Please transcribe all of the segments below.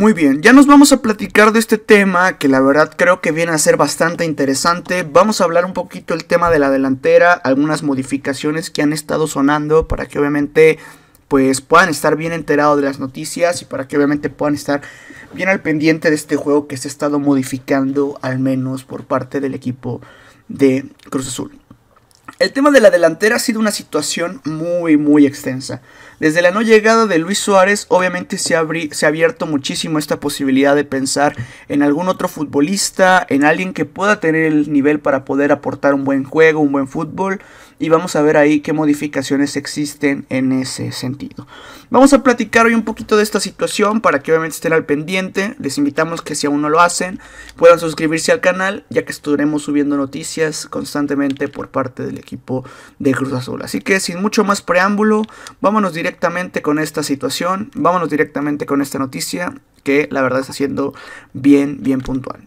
Muy bien, ya nos vamos a platicar de este tema que la verdad creo que viene a ser bastante interesante. Vamos a hablar un poquito el tema de la delantera, algunas modificaciones que han estado sonando para que obviamente pues puedan estar bien enterados de las noticias y para que obviamente puedan estar bien al pendiente de este juego que se ha estado modificando al menos por parte del equipo de Cruz Azul. El tema de la delantera ha sido una situación muy, muy extensa. Desde la no llegada de Luis Suárez, obviamente se, se, ha abierto muchísimo esta posibilidad de pensar en algún otro futbolista, en alguien que pueda tener el nivel para poder aportar un buen juego, un buen fútbol, y vamos a ver ahí qué modificaciones existen en ese sentido. Vamos a platicar hoy un poquito de esta situación para que obviamente estén al pendiente. Les invitamos que si aún no lo hacen puedan suscribirse al canal ya que estaremos subiendo noticias constantemente por parte del equipo de Cruz Azul. Así que sin mucho más preámbulo, vámonos directamente con esta situación, vámonos directamente con esta noticia que la verdad está siendo bien, bien puntual.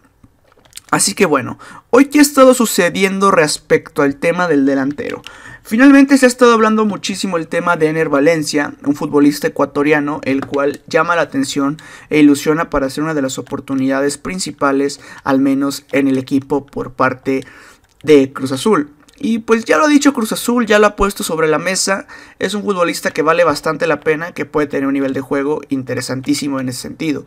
Así que bueno, hoy qué ha estado sucediendo respecto al tema del delantero. Finalmente se ha estado hablando muchísimo el tema de Ener Valencia, un futbolista ecuatoriano, el cual llama la atención e ilusiona para ser una de las oportunidades principales, al menos en el equipo por parte de Cruz Azul. Y pues ya lo ha dicho Cruz Azul, ya lo ha puesto sobre la mesa. Es un futbolista que vale bastante la pena, que puede tener un nivel de juego interesantísimo en ese sentido.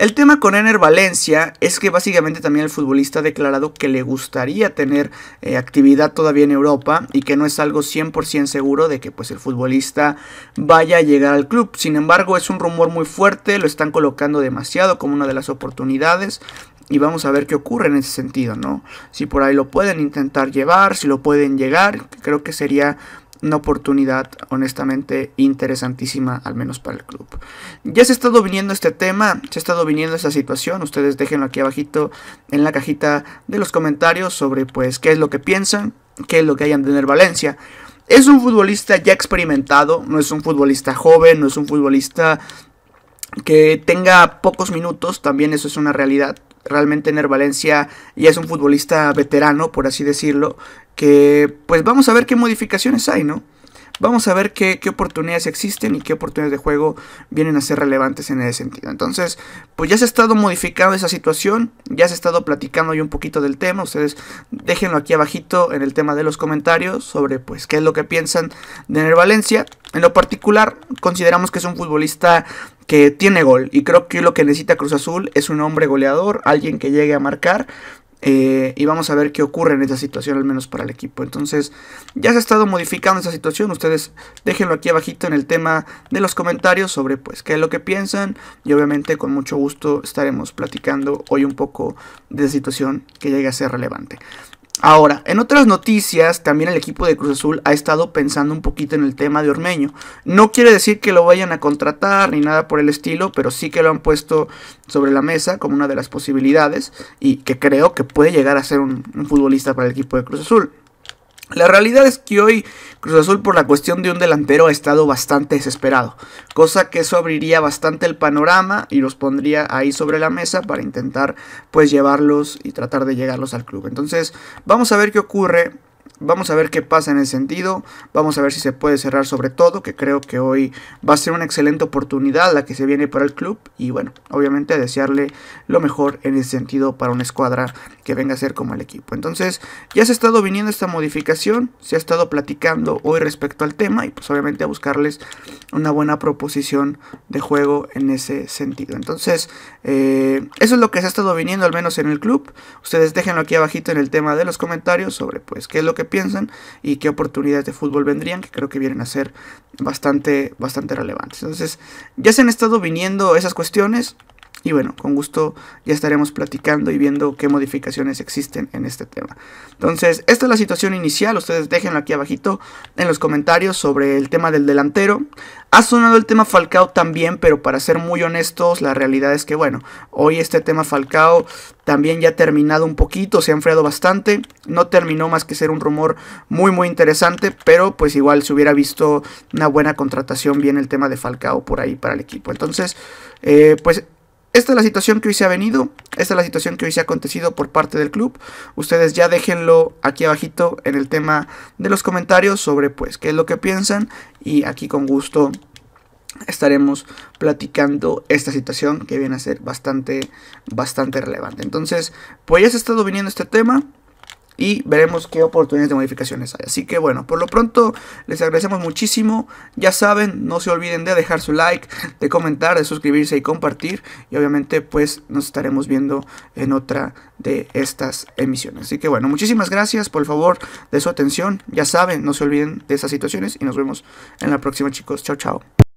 El tema con Ener Valencia es que básicamente también el futbolista ha declarado que le gustaría tener eh, actividad todavía en Europa y que no es algo 100% seguro de que pues el futbolista vaya a llegar al club. Sin embargo, es un rumor muy fuerte, lo están colocando demasiado como una de las oportunidades y vamos a ver qué ocurre en ese sentido, ¿no? Si por ahí lo pueden intentar llevar, si lo pueden llegar, creo que sería una oportunidad honestamente interesantísima, al menos para el club. Ya se ha estado viniendo este tema, se ha estado viniendo esta situación, ustedes déjenlo aquí abajito en la cajita de los comentarios sobre pues qué es lo que piensan, qué es lo que hayan de tener Valencia. Es un futbolista ya experimentado, no es un futbolista joven, no es un futbolista que tenga pocos minutos, también eso es una realidad. Realmente Nervalencia Valencia ya es un futbolista veterano, por así decirlo, que pues vamos a ver qué modificaciones hay, ¿no? Vamos a ver qué, oportunidades existen y qué oportunidades de juego vienen a ser relevantes en ese sentido. Entonces, pues ya se ha estado modificando esa situación, ya se ha estado platicando yo un poquito del tema. Ustedes déjenlo aquí abajito en el tema de los comentarios sobre pues qué es lo que piensan de Nervalencia. Valencia. En lo particular, consideramos que es un futbolista que tiene gol. Y creo que lo que necesita Cruz Azul es un hombre goleador, alguien que llegue a marcar. Eh, y vamos a ver qué ocurre en esa situación, al menos para el equipo. Entonces, ya se ha estado modificando esa situación. Ustedes déjenlo aquí abajito en el tema de los comentarios sobre pues qué es lo que piensan. Y obviamente con mucho gusto estaremos platicando hoy un poco de la situación que llegue a ser relevante. Ahora, en otras noticias, también el equipo de Cruz Azul ha estado pensando un poquito en el tema de Ormeño. No quiere decir que lo vayan a contratar ni nada por el estilo, pero sí que lo han puesto sobre la mesa como una de las posibilidades y que creo que puede llegar a ser un, futbolista para el equipo de Cruz Azul. La realidad es que hoy Cruz Azul por la cuestión de un delantero ha estado bastante desesperado, cosa que eso abriría bastante el panorama y los pondría ahí sobre la mesa para intentar pues llevarlos y tratar de llegarlos al club. Entonces vamos a ver qué ocurre Vamos a ver qué pasa en ese sentido, vamos a ver si se puede cerrar sobre todo, que creo que hoy va a ser una excelente oportunidad la que se viene para el club y bueno, obviamente desearle lo mejor en ese sentido para una escuadra que venga a ser como el equipo. Entonces ya se ha estado viniendo esta modificación, se ha estado platicando hoy respecto al tema y pues obviamente a buscarles una buena proposición de juego en ese sentido. Entonces eh, eso es lo que se ha estado viniendo al menos en el club, ustedes déjenlo aquí abajito en el tema de los comentarios sobre pues qué es lo que piensan y qué oportunidades de fútbol vendrían, que creo que vienen a ser bastante, bastante relevantes. Entonces, ya se han estado viniendo esas cuestiones, y bueno, con gusto ya estaremos platicando y viendo qué modificaciones existen en este tema. Entonces, esta es la situación inicial. Ustedes déjenlo aquí abajito en los comentarios sobre el tema del delantero. Ha sonado el tema Falcao también, pero para ser muy honestos, la realidad es que, bueno, hoy este tema Falcao también ya ha terminado un poquito, se ha enfriado bastante. No terminó más que ser un rumor muy, muy interesante, pero pues igual se hubiera visto una buena contratación bien el tema de Falcao por ahí para el equipo. Entonces, eh, pues esta es la situación que hoy se ha venido, esta es la situación que hoy se ha acontecido por parte del club. Ustedes ya déjenlo aquí abajito en el tema de los comentarios sobre pues qué es lo que piensan y aquí con gusto estaremos platicando esta situación que viene a ser bastante bastante relevante. Entonces, pues ya se ha estado viniendo este tema, y veremos qué oportunidades de modificaciones hay. Así que bueno, por lo pronto les agradecemos muchísimo. Ya saben, no se olviden de dejar su like, de comentar, de suscribirse y compartir. Y obviamente pues nos estaremos viendo en otra de estas emisiones. Así que bueno, muchísimas gracias por el favor de su atención. Ya saben, no se olviden de esas situaciones y nos vemos en la próxima chicos. Chao, chao.